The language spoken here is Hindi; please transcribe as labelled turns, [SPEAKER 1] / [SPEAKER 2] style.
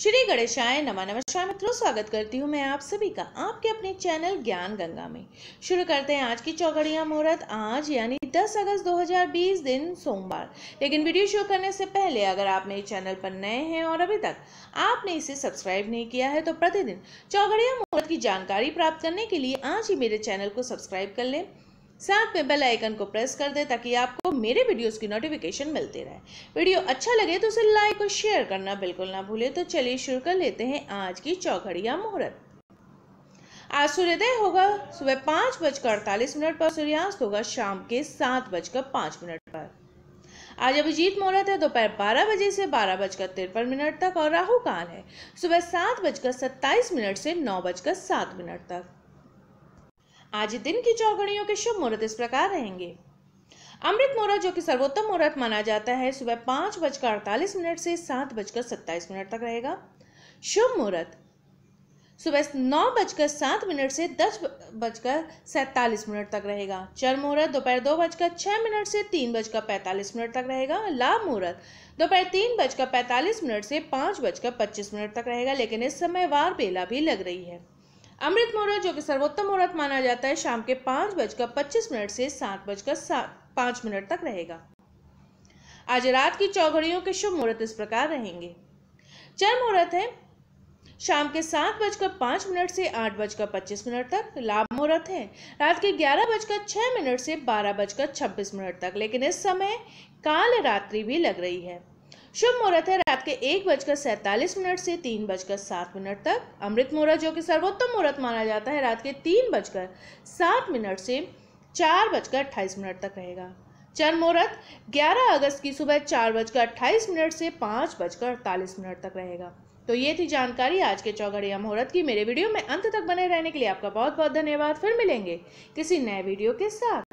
[SPEAKER 1] श्री गणेशाय नमा नमस्कार मित्रों स्वागत करती हूँ मैं आप सभी का आपके अपने चैनल ज्ञान गंगा में शुरू करते हैं आज की चौगड़िया मुहूर्त आज यानी 10 अगस्त 2020 दिन सोमवार लेकिन वीडियो शुरू करने से पहले अगर आप मेरे चैनल पर नए हैं और अभी तक आपने इसे सब्सक्राइब नहीं किया है तो प्रतिदिन चौगड़िया मुहूर्त की जानकारी प्राप्त करने के लिए आज ही मेरे चैनल को सब्सक्राइब कर लें साथ में बेल आइकन को प्रेस कर दें ताकि आपको मेरे वीडियोस की नोटिफिकेशन मिलती रहे वीडियो अच्छा लगे तो उसे लाइक और शेयर करना बिल्कुल ना भूले तो चलिए शुरू कर लेते हैं आज की चौघड़िया मुहूर्त आज सूर्योदय होगा सुबह पाँच बजकर अड़तालीस मिनट पर सूर्यास्त होगा शाम के सात बजकर पाँच मिनट पर आज अभिजीत मुहूर्त है दोपहर बारह बजे से बारह बजकर तिरपन मिनट तक और राहु काल है सुबह सात बजकर सत्ताईस मिनट से नौ बजकर सात मिनट तक आज दिन की चौगड़ियों के शुभ मुहूर्त इस प्रकार रहेंगे अमृत मुहूर्त जो कि सर्वोत्तम मुहूर्त माना जाता है सुबह पांच बजकर अड़तालीस मिनट से सात बजकर सत्ताईस मिनट तक रहेगा शुभ मुहूर्त सुबह नौ बजकर सात मिनट से दस बजकर सैतालीस मिनट तक रहेगा चर मुहूर्त दोपहर दो बजकर छह मिनट से तीन बजकर पैंतालीस मिनट तक रहेगा लाभ मुहूर्त दोपहर तीन बजकर पैंतालीस मिनट से पांच बजकर पच्चीस मिनट तक रहेगा लेकिन इस समय वार बेला भी लग रही है अमृत मुहूर्त जो कि सर्वोत्तम मुहूर्त माना जाता है शाम के पाँच बजकर पच्चीस मिनट से सात बजकर सात पाँच मिनट तक रहेगा आज रात की चौघड़ियों के शुभ मुहूर्त इस प्रकार रहेंगे चर मुहूर्त है शाम के सात बजकर पाँच मिनट से आठ बजकर पच्चीस मिनट तक लाभ मुहूर्त है रात के ग्यारह बजकर छः मिनट से बारह बजकर छब्बीस मिनट तक लेकिन इस समय काल रात्रि भी लग रही है शुभ मुहूर्त है रात के एक बजकर सैंतालीस मिनट से तीन बजकर सात मिनट तक अमृत मुहूर्त जो कि सर्वोत्तम मुहूर्त माना जाता है रात के तीन बजकर सात मिनट से चार बजकर अट्ठाईस मिनट तक रहेगा चंद मुहूर्त ग्यारह अगस्त की सुबह चार बजकर अट्ठाईस मिनट से पाँच बजकर अड़तालीस मिनट तक रहेगा तो ये थी जानकारी आज के चौघड़िया मुहूर्त की मेरे वीडियो में अंत तक बने रहने के लिए आपका बहुत बहुत धन्यवाद फिर मिलेंगे किसी नए वीडियो के साथ